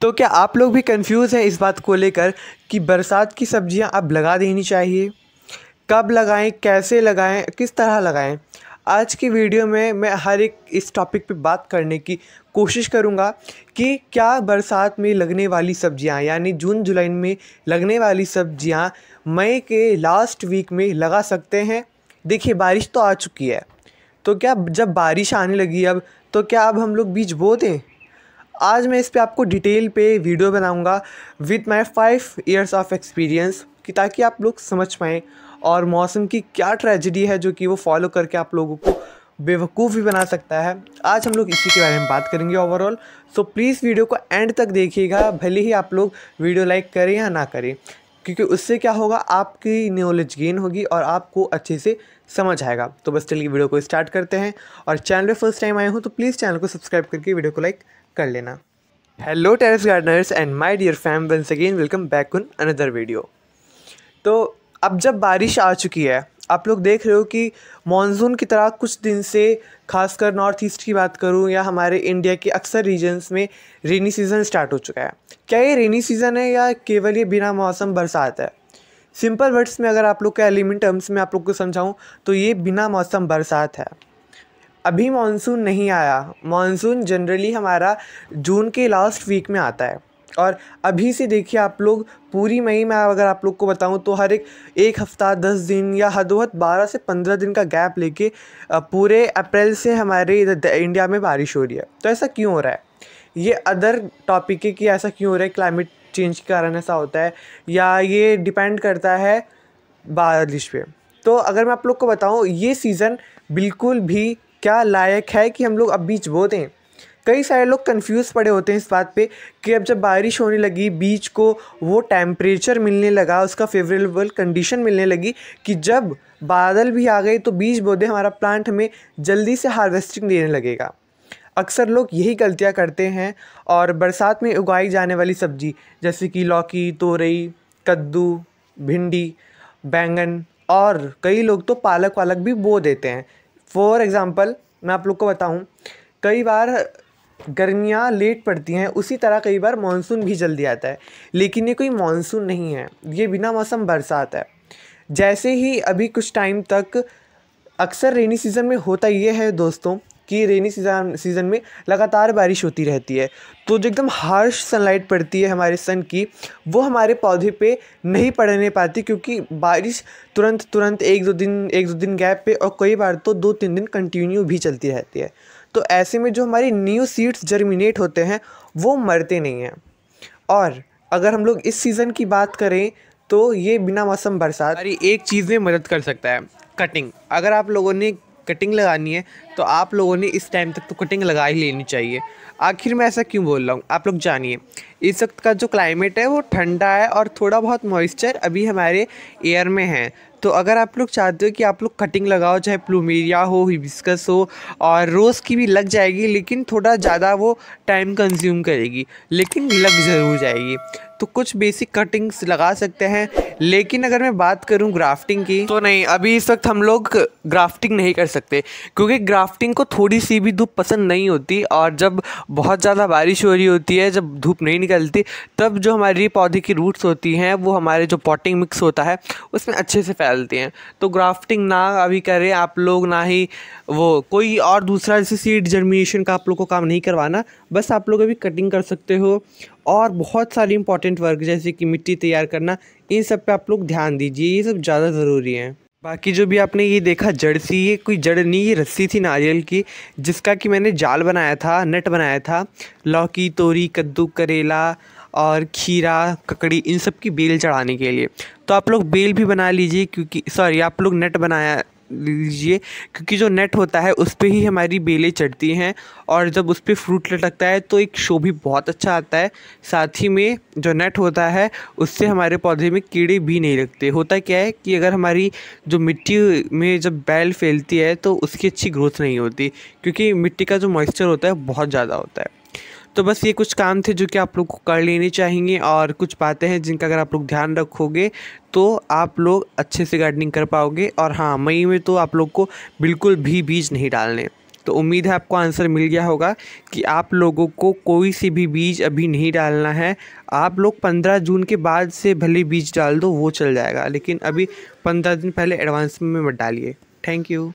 तो क्या आप लोग भी कंफ्यूज हैं इस बात को लेकर कि बरसात की सब्जियां अब लगा देनी चाहिए कब लगाएं कैसे लगाएं किस तरह लगाएं आज की वीडियो में मैं हर एक इस टॉपिक पे बात करने की कोशिश करूँगा कि क्या बरसात में लगने वाली सब्जियाँ यानी जून जुलाई में लगने वाली सब्जियाँ मई के लास्ट वीक में लगा सकते हैं देखिए बारिश तो आ चुकी है तो क्या जब बारिश आने लगी अब तो क्या अब हम लोग बीज बो दें आज मैं इस पर आपको डिटेल पे वीडियो बनाऊंगा with my five years of experience कि ताकि आप लोग समझ पाएँ और मौसम की क्या ट्रेजिडी है जो कि वो फॉलो करके आप लोगों को बेवकूफ़ भी बना सकता है आज हम लोग इसी के बारे में बात करेंगे ओवरऑल सो प्लीज़ वीडियो को एंड तक देखिएगा भले ही आप लोग वीडियो लाइक करें या ना करें क्योंकि उससे क्या होगा आपकी नॉलेज गेन होगी और आपको अच्छे से समझ आएगा तो बस चलिए वीडियो को स्टार्ट करते हैं और चैनल पर फर्स्ट टाइम आए हो तो प्लीज़ चैनल को सब्सक्राइब करके वीडियो को लाइक कर लेना hello terrace gardeners and my dear fam once again welcome back on another video तो अब जब बारिश आ चुकी है आप लोग देख रहे हो कि मानसून की तरह कुछ दिन से खासकर नॉर्थ ईस्ट की बात करूं या हमारे इंडिया के अक्सर रीजन्स में रेनी सीज़न स्टार्ट हो चुका है क्या ये रेनी सीज़न है या केवल ये बिना मौसम बरसात है सिंपल वर्ड्स में अगर आप लोग के एलिमेंट टर्म्स में आप लोग को समझाऊँ तो ये बिना मौसम बरसात है अभी मानसून नहीं आया मानसून जनरली हमारा जून के लास्ट वीक में आता है और अभी से देखिए आप लोग पूरी मई में अगर आप लोग को बताऊं तो हर एक एक हफ़्ता दस दिन या हद वह बारह से पंद्रह दिन का गैप लेके पूरे अप्रैल से हमारे इंडिया में बारिश हो रही है तो ऐसा क्यों हो रहा है ये अदर टॉपिक है कि ऐसा क्यों हो रहा है क्लाइमेट चेंज के कारण ऐसा होता है या ये डिपेंड करता है बारिश पे तो अगर मैं आप लोग को बताऊँ ये सीज़न बिल्कुल भी क्या लायक है कि हम लोग अब बीच बो दें कई सारे लोग कन्फ्यूज़ पड़े होते हैं इस बात पे कि अब जब बारिश होने लगी बीज को वो टेम्परेचर मिलने लगा उसका फेवरेबल कंडीशन मिलने लगी कि जब बादल भी आ गए तो बीज बोधे हमारा प्लांट हमें जल्दी से हार्वेस्टिंग देने लगेगा अक्सर लोग यही गलतियाँ करते हैं और बरसात में उगाई जाने वाली सब्जी जैसे कि लौकी तोरई कद्दू भिंडी बैंगन और कई लोग तो पालक वालक भी बो देते हैं फॉर एग्ज़ाम्पल मैं आप लोग को बताऊँ कई बार गर्मियाँ लेट पड़ती हैं उसी तरह कई बार मानसून भी जल्दी आता है लेकिन ये कोई मानसून नहीं है ये बिना मौसम बरसात है जैसे ही अभी कुछ टाइम तक अक्सर रेनी सीज़न में होता ये है दोस्तों कि रेनी सीज़न सीज़न में लगातार बारिश होती रहती है तो जो एकदम हार्श सनलाइट पड़ती है हमारे सन की वो हमारे पौधे पे नहीं पड़ने पाती क्योंकि बारिश तुरंत तुरंत एक दो दिन एक दो दिन गैप पे और कई बार तो दो तीन दिन कंटिन्यू भी चलती रहती है तो ऐसे में जो हमारी न्यू सीड्स जर्मिनेट होते हैं वो मरते नहीं हैं और अगर हम लोग इस सीज़न की बात करें तो ये बिना मौसम बरसात हमारी एक चीज़ में मदद कर सकता है कटिंग अगर आप लोगों ने कटिंग लगानी है तो आप लोगों ने इस टाइम तक तो कटिंग लगा ही लेनी चाहिए आखिर मैं ऐसा क्यों बोल रहा हूँ आप लोग जानिए इस वक्त का जो क्लाइमेट है वो ठंडा है और थोड़ा बहुत मॉइस्चर अभी हमारे एयर में है तो अगर आप लोग चाहते हो कि आप लोग कटिंग लगाओ चाहे प्लूमेरिया हो हिबिस्कस हो और रोज़ की भी लग जाएगी लेकिन थोड़ा ज़्यादा वो टाइम कंज्यूम करेगी लेकिन लग ज़रूर जाएगी तो कुछ बेसिक कटिंग्स लगा सकते हैं लेकिन अगर मैं बात करूं ग्राफ्टिंग की तो नहीं अभी इस वक्त हम लोग ग्राफ्टिंग नहीं कर सकते क्योंकि ग्राफ्टिंग को थोड़ी सी भी धूप पसंद नहीं होती और जब बहुत ज़्यादा बारिश हो रही होती है जब धूप नहीं निकलती तब जो हमारी पौधे की रूट्स होती हैं वो हमारे जो पॉटिंग मिक्स होता है उसमें अच्छे से फैल डालती हैं तो ग्राफ्टिंग ना अभी करें आप लोग ना ही वो कोई और दूसरा जैसे सीड जर्मिनेशन का आप लोग को काम नहीं करवाना बस आप लोग अभी कटिंग कर सकते हो और बहुत सारे इंपॉर्टेंट वर्क जैसे कि मिट्टी तैयार करना इन सब पे आप लोग ध्यान दीजिए ये सब ज़्यादा ज़रूरी है बाकी जो भी आपने ये देखा जड़ सी ये कोई जड़ नहीं ये रस्सी थी नारियल की जिसका कि मैंने जाल बनाया था नट बनाया था लौकी तोरी कद्दू करेला और खीरा ककड़ी इन सब की बेल चढ़ाने के लिए तो आप लोग बेल भी बना लीजिए क्योंकि सॉरी आप लोग नेट बनाया लीजिए क्योंकि जो नेट होता है उस पर ही हमारी बेलें चढ़ती हैं और जब उस पर फ्रूट लटकता है तो एक शो भी बहुत अच्छा आता है साथ ही में जो नेट होता है उससे हमारे पौधे में कीड़े भी नहीं लगते होता क्या है कि अगर हमारी जो मिट्टी में जब बैल फैलती है तो उसकी अच्छी ग्रोथ नहीं होती क्योंकि मिट्टी का जो मॉइस्चर होता है बहुत ज़्यादा होता है तो बस ये कुछ काम थे जो कि आप लोग को कर लेने चाहिए और कुछ बातें हैं जिनका अगर आप लोग ध्यान रखोगे तो आप लोग अच्छे से गार्डनिंग कर पाओगे और हाँ मई में तो आप लोग को बिल्कुल भी बीज नहीं डालने तो उम्मीद है आपको आंसर मिल गया होगा कि आप लोगों को कोई सी भी बीज अभी नहीं डालना है आप लोग पंद्रह जून के बाद से भले बीज डाल दो वो चल जाएगा लेकिन अभी पंद्रह दिन पहले एडवांस में मत डालिए थैंक यू